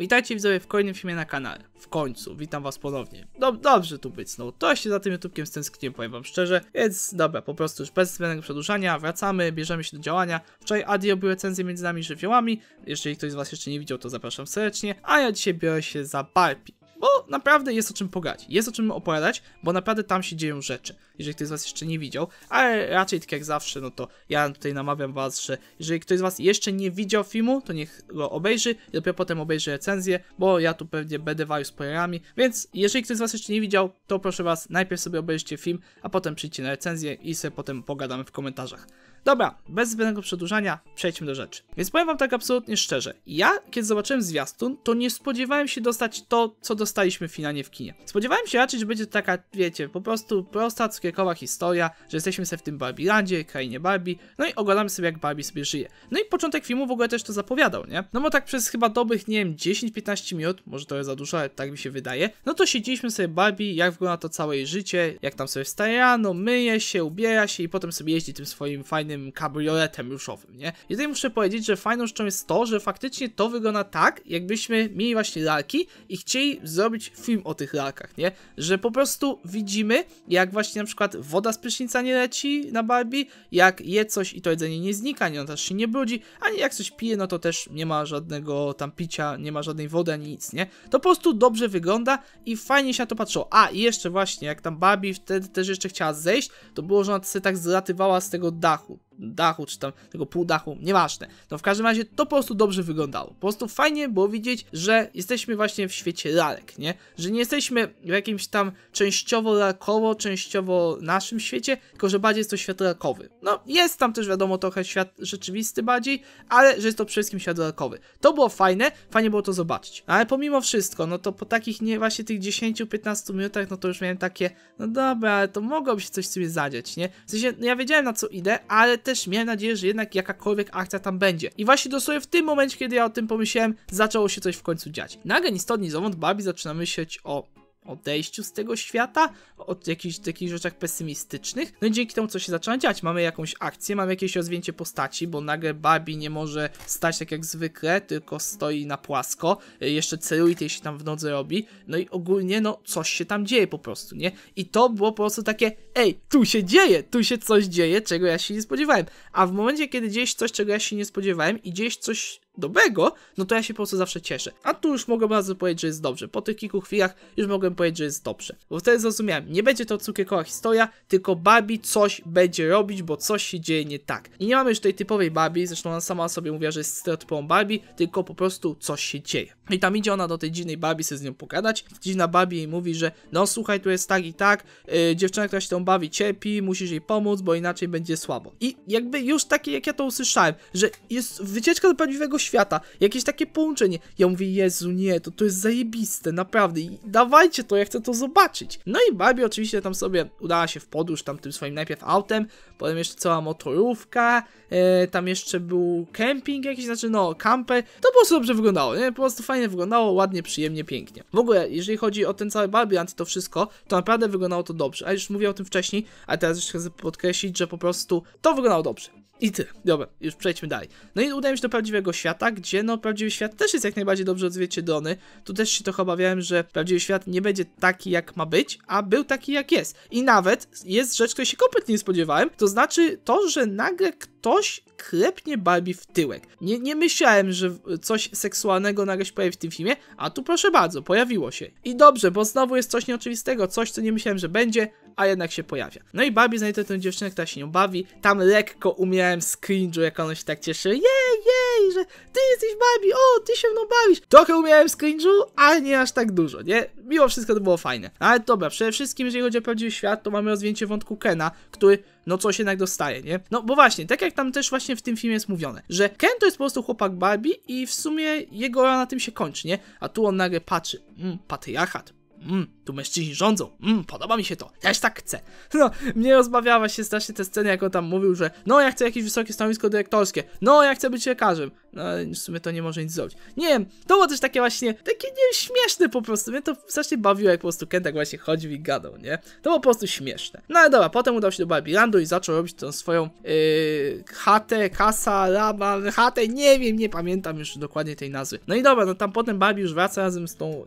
Witajcie widzowie w kolejnym filmie na kanale. W końcu, witam was ponownie. dobrze tu być, no to się za tym YouTubekiem stęskniłem, powiem wam szczerze. Więc dobra, po prostu już bez zmiany przedłużania, wracamy, bierzemy się do działania. Wczoraj Adi robił recenzję między nami żywiołami. Jeżeli ktoś z was jeszcze nie widział, to zapraszam serdecznie. A ja dzisiaj biorę się za Barbie. Bo naprawdę jest o czym pogać, jest o czym opowiadać, bo naprawdę tam się dzieją rzeczy, jeżeli ktoś z was jeszcze nie widział, ale raczej tak jak zawsze, no to ja tutaj namawiam was, że jeżeli ktoś z was jeszcze nie widział filmu, to niech go obejrzy i dopiero potem obejrzy recenzję, bo ja tu pewnie będę walił spoilerami, więc jeżeli ktoś z was jeszcze nie widział, to proszę was, najpierw sobie obejrzcie film, a potem przyjdźcie na recenzję i sobie potem pogadamy w komentarzach. Dobra, bez zbędnego przedłużania, przejdźmy do rzeczy. Więc powiem wam tak absolutnie szczerze. Ja, kiedy zobaczyłem zwiastun, to nie spodziewałem się dostać to, co dostaliśmy finalnie w kinie. Spodziewałem się raczej, że będzie to taka, wiecie, po prostu prosta, cukierkowa historia, że jesteśmy sobie w tym Barbilandzie, krainie Barbie, no i oglądamy sobie, jak Barbie sobie żyje. No i początek filmu w ogóle też to zapowiadał, nie? No bo tak przez chyba dobrych, nie wiem, 10-15 minut, może to jest za dużo, ale tak mi się wydaje, no to siedzieliśmy sobie Barbie, jak wygląda to całe jej życie, jak tam sobie wstaje rano, myje się, ubiera się i potem sobie jeździ tym swoim fajnym tym kabrioletem ruszowym, nie? I tutaj muszę powiedzieć, że fajną rzeczą jest to, że faktycznie to wygląda tak, jakbyśmy mieli właśnie lalki i chcieli zrobić film o tych lalkach, nie? Że po prostu widzimy, jak właśnie na przykład woda z prysznica nie leci na Barbie, jak je coś i to jedzenie nie znika, nie, on też się nie brudzi, ani jak coś pije, no to też nie ma żadnego tam picia, nie ma żadnej wody ani nic, nie? To po prostu dobrze wygląda i fajnie się na to patrzyło. A, i jeszcze właśnie, jak tam Barbie wtedy też jeszcze chciała zejść, to było, że ona sobie tak zlatywała z tego dachu dachu, czy tam tego półdachu, nieważne. No w każdym razie to po prostu dobrze wyglądało. Po prostu fajnie było widzieć, że jesteśmy właśnie w świecie lalek, nie? Że nie jesteśmy w jakimś tam częściowo lalkowo, częściowo naszym świecie, tylko że bardziej jest to świat lalkowy. No jest tam też wiadomo trochę świat rzeczywisty bardziej, ale że jest to przede wszystkim świat lalkowy. To było fajne, fajnie było to zobaczyć. No, ale pomimo wszystko, no to po takich nie właśnie tych 10-15 minutach, no to już miałem takie, no dobra, ale to mogłoby się coś sobie zadziać, nie? W sensie, no ja wiedziałem na co idę, ale też miałem nadzieję, że jednak jakakolwiek akcja tam będzie. I właśnie dosłownie w tym momencie, kiedy ja o tym pomyślałem, zaczęło się coś w końcu dziać. Nagle ni stąd, ni zowąd Barbie zaczyna myśleć o odejściu z tego świata, od jakichś takich rzeczach pesymistycznych. No i dzięki temu, co się zaczyna dziać, mamy jakąś akcję, mamy jakieś rozwinięcie postaci, bo nagle Barbie nie może stać tak jak zwykle, tylko stoi na płasko, y, jeszcze celuje się tam w nodze robi, no i ogólnie, no, coś się tam dzieje po prostu, nie? I to było po prostu takie, ej, tu się dzieje, tu się coś dzieje, czego ja się nie spodziewałem. A w momencie, kiedy dzieje się coś, czego ja się nie spodziewałem i dzieje się coś dobrego, no to ja się po prostu zawsze cieszę. A tu już mogę bardzo powiedzieć, że jest dobrze. Po tych kilku chwilach już mogłem powiedzieć, że jest dobrze. Bo wtedy zrozumiałem, nie będzie to cukierkowa historia, tylko Babi coś będzie robić, bo coś się dzieje nie tak. I nie mamy już tej typowej Babi, zresztą ona sama sobie mówiła, że jest stereotypową Babi, tylko po prostu coś się dzieje. I tam idzie ona do tej dziwnej Babi, się z nią pogadać. Dziwna Babi jej mówi, że no słuchaj, tu jest tak i tak, yy, dziewczyna, która się tą bawi cierpi, musisz jej pomóc, bo inaczej będzie słabo. I jakby już takie, jak ja to usłyszałem, że jest wycieczka do prawdziwego świata, jakieś takie połączenie. Ja mówię, Jezu, nie, to, to jest zajebiste, naprawdę, I dawajcie to, ja chcę to zobaczyć. No i Barbie oczywiście tam sobie udała się w podróż, tam tym swoim najpierw autem, potem jeszcze cała motorówka, e, tam jeszcze był kemping jakiś, znaczy no, camper, to po prostu dobrze wyglądało, nie? Po prostu fajnie wyglądało, ładnie, przyjemnie, pięknie. W ogóle, jeżeli chodzi o ten cały Barbie, to wszystko, to naprawdę wyglądało to dobrze, a już mówię o tym wcześniej wcześniej, a teraz jeszcze chcę podkreślić, że po prostu to wyglądało dobrze. I ty, dobra, już przejdźmy dalej. No i udajemy się do prawdziwego świata, gdzie no prawdziwy świat też jest jak najbardziej dobrze odzwierciedlony. Tu też się trochę obawiałem, że prawdziwy świat nie będzie taki jak ma być, a był taki jak jest. I nawet jest rzecz, której się kompletnie nie spodziewałem, to znaczy to, że nagle ktoś ktoś klepnie Barbie w tyłek. Nie, nie myślałem, że coś seksualnego nagle się pojawi w tym filmie, a tu proszę bardzo, pojawiło się. I dobrze, bo znowu jest coś nieoczywistego, coś co nie myślałem, że będzie, a jednak się pojawia. No i Barbie znajduje tę dziewczynę, która się nią bawi. Tam lekko umiałem z jak ona się tak cieszy. Jej, jej, że ty jesteś Barbie, o, ty się mną bawisz. Trochę umiałem z cringe'u, ale nie aż tak dużo, nie? Mimo wszystko to było fajne. Ale dobra, przede wszystkim, jeżeli chodzi o prawdziwy świat, to mamy rozwinięcie wątku Kena, który no coś jednak dostaje, nie? No bo właśnie, tak jak tam też właśnie w tym filmie jest mówione, że Ken to jest po prostu chłopak Barbie i w sumie jego na tym się kończy, nie? A tu on nagle patrzy, mm, patriarchat, Mm, tu mężczyźni rządzą, mm, podoba mi się to, też tak chcę. No, mnie rozbawiała się strasznie te sceny, jak on tam mówił, że no, ja chcę jakieś wysokie stanowisko dyrektorskie, no, ja chcę być lekarzem. No ale w sumie to nie może nic zrobić. Nie wiem, to było też takie właśnie, takie nie śmieszne po prostu. Mnie to strasznie bawiło, jak po prostu Ken tak właśnie chodził i gadał, nie? To było po prostu śmieszne. No ale dobra, potem udał się do Landu i zaczął robić tą swoją yy, chatę, kasa, laba, chatę, nie wiem, nie pamiętam już dokładnie tej nazwy. No i dobra, no tam potem Barbie już wraca razem z tą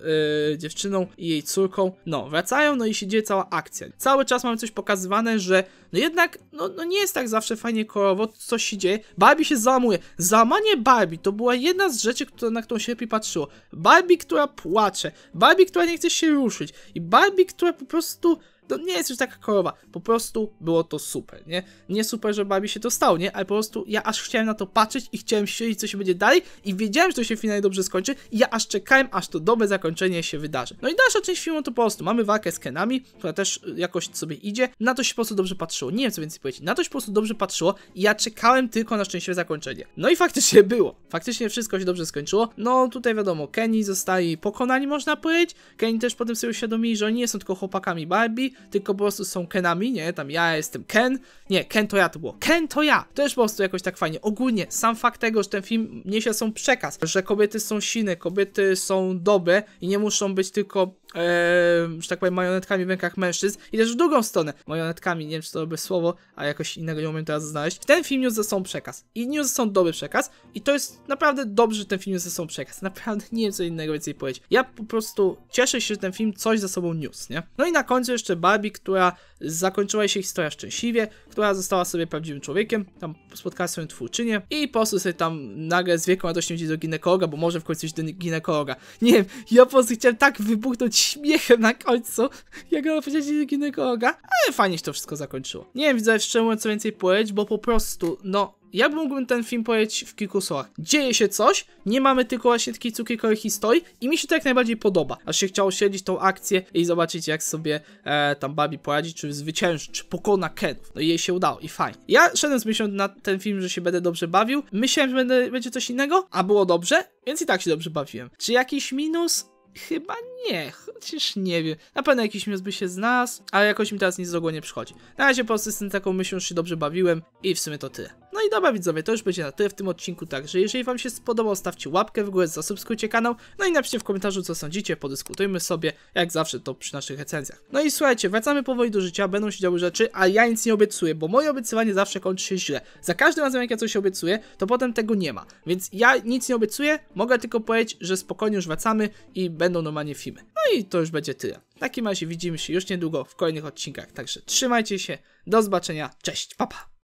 yy, dziewczyną i jej córką. No, wracają, no i się dzieje cała akcja. Cały czas mamy coś pokazywane, że no jednak, no, no nie jest tak zawsze fajnie kolorowo, coś się dzieje. Barbie się załamuje. Załamanie Barbie Barbie. To była jedna z rzeczy, na którą się lepiej patrzyło. Barbie, która płacze, Barbie, która nie chce się ruszyć i Barbie, która po prostu to nie jest już taka kolorowa. Po prostu było to super, nie? Nie super, że Barbie się to stało, nie? Ale po prostu ja aż chciałem na to patrzeć i chciałem śledzić, co się będzie dalej i wiedziałem, że to się finalnie dobrze skończy i ja aż czekałem, aż to dobre zakończenie się wydarzy. No i dalsza część filmu to po prostu mamy walkę z Kenami, która też jakoś sobie idzie. Na to się po prostu dobrze patrzyło. Nie wiem, co więcej powiedzieć. Na to się po prostu dobrze patrzyło i ja czekałem tylko na szczęśliwe zakończenie. No i faktycznie było. Faktycznie wszystko się dobrze skończyło. No tutaj wiadomo, Kenny zostali pokonani, można powiedzieć. Kenny też potem sobie uświadomili, że oni nie są tylko chłopakami Barbie, tylko po prostu są Kenami, nie? Tam ja jestem Ken, nie, Ken to ja to było, Ken to ja! Też po prostu jakoś tak fajnie. Ogólnie, sam fakt tego, że ten film niesie są przekaz, że kobiety są silne, kobiety są dobre i nie muszą być tylko e, że tak powiem, majonetkami w rękach mężczyzn i też w drugą stronę, majonetkami nie wiem czy to dobre słowo, a jakoś innego nie umiem teraz znaleźć. Ten film niósł ze sobą przekaz i niósł ze sobą dobry przekaz i to jest naprawdę dobrze, że ten film niósł ze sobą przekaz. Naprawdę nie wiem co innego więcej powiedzieć. Ja po prostu cieszę się, że ten film coś ze sobą niósł, nie? No i na końcu jeszcze Barbie, która zakończyła się historia szczęśliwie, która została sobie prawdziwym człowiekiem, tam spotkała swoją twórczynię i prostu sobie tam nagle z wielką radością idzie do ginekologa, bo może w końcu iść do ginekologa. Nie wiem, ja po prostu chciałem tak wybuchnąć śmiechem na końcu, jak ona powiedziała do ginekologa, ale fajnie się to wszystko zakończyło. Nie wiem, widzę, szczerze mówiąc, co więcej powiedzieć, bo po prostu, no, ja mógłbym ten film powiedzieć w kilku słowach. Dzieje się coś, nie mamy tylko właśnie takiej cukierkowej historii i mi się to jak najbardziej podoba. Aż się chciało siedzieć tą akcję i zobaczyć jak sobie e, tam Babi poradzi, czy zwycięży, czy pokona Kenów. No i jej się udało i fajnie. Ja szedłem z myślą na ten film, że się będę dobrze bawił. Myślałem, że będę, będzie coś innego, a było dobrze, więc i tak się dobrze bawiłem. Czy jakiś minus? Chyba nie, chociaż nie wiem. Na pewno jakiś minus by się znalazł, ale jakoś mi teraz nic z głowy nie przychodzi. Na razie po prostu z taką myślą, że się dobrze bawiłem i w sumie to tyle. No i dobra widzowie, to już będzie na tyle w tym odcinku, także jeżeli wam się spodobał, stawcie łapkę w górę, zasubskrybujcie kanał, no i napiszcie w komentarzu co sądzicie, podyskutujmy sobie, jak zawsze to przy naszych recenzjach. No i słuchajcie, wracamy powoli do życia, będą się działy rzeczy, a ja nic nie obiecuję, bo moje obiecywanie zawsze kończy się źle. Za każdym razem jak ja coś obiecuję, to potem tego nie ma, więc ja nic nie obiecuję, mogę tylko powiedzieć, że spokojnie już wracamy i będą normalnie filmy. No i to już będzie tyle. W takim razie widzimy się już niedługo w kolejnych odcinkach, także trzymajcie się, do zobaczenia, cześć, papa! Pa.